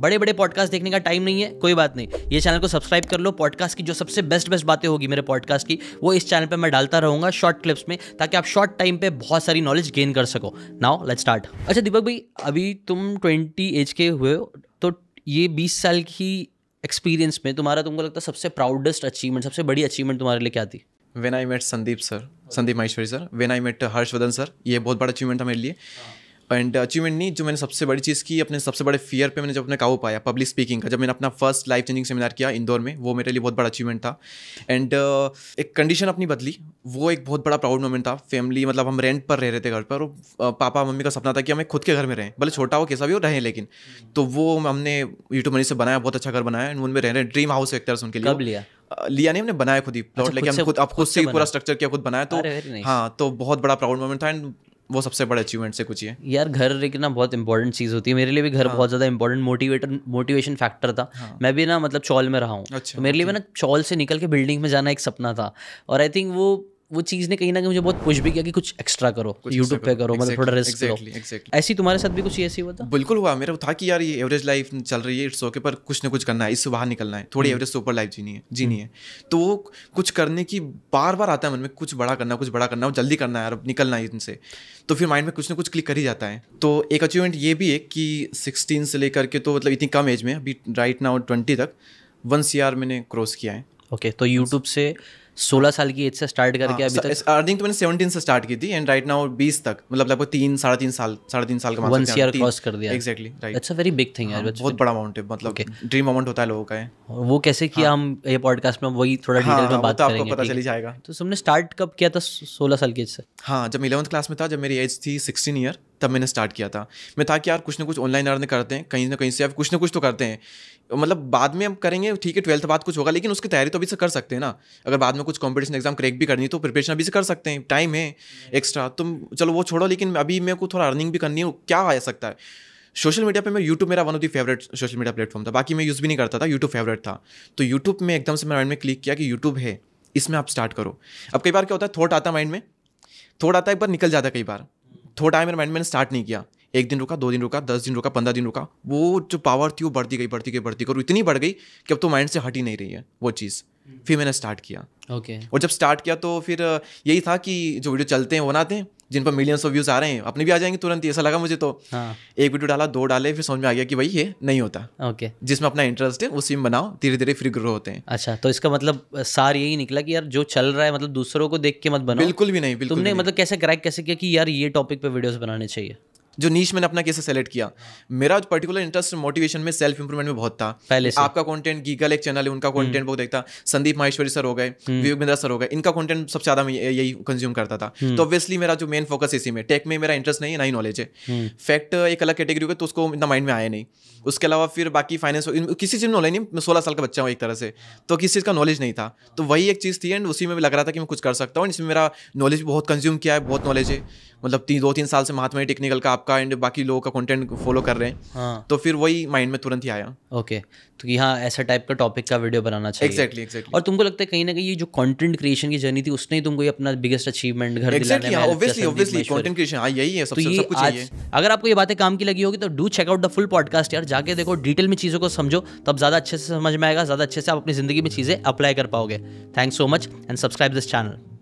बड़े बड़े पॉडकास्ट देखने का टाइम नहीं है कोई बात नहीं ये चैनल को सब्सक्राइब कर लो पॉडकास्ट की जो सबसे बेस्ट बेस्ट बातें होगी मेरे पॉडकास्ट की वो इस चैनल पर मैं डालता रहूंगा शॉर्ट क्लिप्स में ताकि आप शॉर्ट टाइम पर बहुत सारी नॉलेज गेन कर सको नाउ लेट स्टार्ट अच्छा दीपक भाई अभी तुम ट्वेंटी एज के हुए हो तो ये बीस साल की एक्सपीरियंस में तुम्हारा तुमको लगता है सबसे प्राउडेस्ट अचीवमेंट सबसे बड़ी अचीवमेंट तुम्हारे लिए क्या थी when I met Sandeep sir Sandeep Maheshwari sir when I met Harshvardhan sir ये बहुत बड़ा अचीवमेंट था मेरे लिए एंड अचीवमेंट uh, नहीं जो मैंने सबसे बड़ी चीज़ की अपने सबसे बड़े फियर पे मैंने जब अपने काबू पाया पब्लिक स्पीकिंग का जब मैंने अपना फर्स्ट लाइफ चेंजिंग सेमिनार किया इंदौर में वो मेरे लिए बहुत बड़ा अचीवमेंट था एंड uh, एक कंडीशन अपनी बदली वो एक बहुत बड़ा प्राउड मोमेंट था फैमिली मतलब हम रेंट पर रह रहे थे घर पर और uh, पापा मम्मी का सपना था कि हमें खुद के घर में रहें भले छोटा हो कैसा भी हो रहें लेकिन तो वो हमने यूट्यूब मनी से बनाया बहुत अच्छा घर बनाया एंड उनमें रह रहे ड्रीम हाउस एक तरह से उनके लिए लिया लिया नहीं हमने बनाया खुद ही प्लॉट अच्छा, लेके हम खुद आप खुद से ही पूरा स्ट्रक्चर किया खुद बनाया तो हाँ तो बहुत बड़ा प्राउड मोमेंट था एंड वो सबसे बड़े अचीवमेंट से कुछ ये यार घर एक ना बहुत इंपॉर्टेंट चीज़ होती है मेरे लिए भी घर हाँ. बहुत ज़्यादा इंपॉर्टेंट मोटिवेटर मोटिवेशन फैक्टर था हाँ. मैं भी ना मतलब चौल में रहा हूँ अच्छा, तो मेरे लिए ना चौल से निकल के बिल्डिंग में जाना एक सपना था और आई थिंक वो वो चीज़ ने कहीं ना कहीं मुझे बहुत पुश भी किया कि कुछ एक्स्ट्रा करो यूट्यूब पे करो मतलब थोड़ा रिस्क लो ऐसी तुम्हारे साथ भी कुछ ऐसी हुआ था बिल्कुल हुआ मेरा था कि यार ये एवरेज लाइफ चल रही है इट्स ओके पर कुछ ना कुछ करना है इससे बाहर निकलना है थोड़ी एवरेज सुपर लाइफ जीनी है जीनी हम्म। है तो वो कुछ करने की बार बार आता है मन में कुछ बड़ा करना कुछ बड़ा करना जल्दी करना है यार निकलना है इनसे तो फिर माइंड में कुछ ना कुछ क्लिक कर ही जाता है तो एक अचीवमेंट ये भी है कि सिक्सटीन से लेकर के तो मतलब इतनी कम एज में अभी राइट नाउ ट्वेंटी तक वन सी मैंने क्रॉस किया है ओके तो यूट्यूब से सोलह साल की एज से स्टार्ट हाँ, करके अभी तक अर्निंग तो मैंने सेवनटीन से स्टार्ट की थी एंड राइट नाउ बीस तक मतलब लगभग तीन साढ़े तीन साल साढ़े तीन साल का वन सी क्रॉस कर दिया exactly right it's a very big thing यार हाँ, बहुत बड़ा अमाउंट है मतलब ड्रीम अमाउंट होता है लोगों का है वो कैसे किया हाँ। हम ये पॉडकास्ट में वही थोड़ा डिटेल में बात तो करेंगे आपको पता चली जाएगा तो तुमने स्टार्ट कब किया था सोलह साल की एज से हाँ जब इलेवंथ क्लास में था जब मेरी एज थी सिक्सटीन ईयर तब मैंने स्टार्ट किया था मैं था कि यार कुछ ना कुछ ऑनलाइन अर्न करते हैं कहीं ना कहीं से अब कुछ ना कुछ तो करते हैं मतलब बाद में हम करेंगे ठीक है ट्वेल्थ बाद कुछ होगा लेकिन उसकी तैयारी तो अभी से कर सकते हैं ना अगर बाद में कुछ कॉम्पिटिशन एग्जाम क्रैक भी करनी तो प्रिपरेशन अभी से कर सकते हैं टाइम है एक्स्ट्रा तुम तो चलो वो छोड़ो लेकिन अभी मेरे को थोड़ा अर्निंग भी करनी है क्या आ सकता है सोशल मीडिया पे मैं यूट्यूब मेरा one of the favourite social media platform था बाकी मैं यूज़ भी नहीं करता था यूट्यूब फेवरेट था तो यूट्यूब में एकदम से मैं माइंड में क्लिक किया कि यूट्यूब है इसमें आप स्टार्ट करो अब कई बार क्या होता है थॉट आता है माइंड में थॉट आता है एक बार निकल जाता है कई बार थोड़ा टाइम मेरा मैंने स्टार्ट नहीं किया एक दिन रुका दो दिन रुका दस दिन रुका पंद्रह दिन रुका वो जो पावर थी वो बढ़ती गई बढ़ती गई बढ़ती गई और इतनी बढ़ गई कि अब तो माइंड से हट ही नहीं रही है वो चीज़ फिर मैंने स्टार्ट किया ओके okay. और जब स्टार्ट किया तो फिर यही था कि जो वीडियो चलते हैं बनाते हैं जिन पर मिलियंस ऑफ व्यूज़ आ रहे हैं अपने भी आ जाएंगे तुरंत ऐसा लगा मुझे तो हाँ. एक वीडियो डाला दो डाले फिर समझ में आ गया कि भाई ये नहीं होता ओके जिसमें अपना इंटरेस्ट है उसी में बनाओ धीरे धीरे फिर ग्रो होते हैं अच्छा तो इसका मतलब सार यही निकला कि यार जो चल रहा है मतलब दूसरों को देख के मत बनाओ बिल्कुल भी नहीं बिल्कुल तुमने मतलब कैसे क्रैक कैसे किया कि यार ये टॉपिक पे वीडियोस बनाने चाहिए जो नीच मैंने अपना कैसे सेलेक्ट किया हाँ। मेरा पर्टिकुलर इंटरेस्ट मोटिवेशन में सेल्फ इंप्रूवमेंट में बहुत था पहले से. आपका कंटेंट गीगल एक चैनल है उनका कंटेंट हम्म। बहुत देखता संदीप माहेश्वरी सर हो गए हम्म। विवेक मिंद्रा सर हो गए इनका कंटेंट सबसे ज्यादा मैं यही कंज्यूम करता था हम्म। तो ऑब्वियसली मेरा जो मेन फोकस इसी में टेक में मेरा इंटरेस्ट नहीं है ना ही नॉलेज है फैक्ट एक अलग कैटेगरी का तो उसको इतना माइंड में आया नहीं उसके अलावा फिर बाकी फाइनेंस किसी चीज़ में नॉलेज नहीं मैं सोलह साल का बच्चा हूँ एक तरह से तो किसी चीज़ का नॉलेज नहीं था तो वही एक चीज़ थी एंड उसी में भी लग रहा था कि मैं कुछ कर सकता हूँ इसमें मेरा नॉलेज बहुत कंज्यूम किया है बहुत नॉलेज है मतलब तीन दो तीन साल से महात्मा टेक्निकल का आपका आपका एंड बाकी लोगों का कंटेंट फॉलो कर रहे हैं हाँ. तो फिर वही माइंड में तुरंत ही आया ओके तो यहाँ ऐसा टाइप का टॉपिक का वीडियो बनाना चाहिए एग्जैक्टली exactly, exactly. और तुमको लगता है कहीं ना कहीं ये जो कंटेंट क्रिएशन की जर्नी थी उसने ही तुमको ये अपना बिगेस्ट अचीवमेंट घर exactly, हाँ, obviously, हाँ, यही है सब, तो सब कुछ अगर आपको ये बातें काम की लगी होगी तो do check out the full podcast यार जाके देखो डिटेल में चीज़ों को समझो तब ज़्यादा अच्छे से समझ में आएगा ज़्यादा अच्छे से आप अपनी ज़िंदगी में चीज़ें अप्लाई कर पाओगे thanks so much and subscribe this channel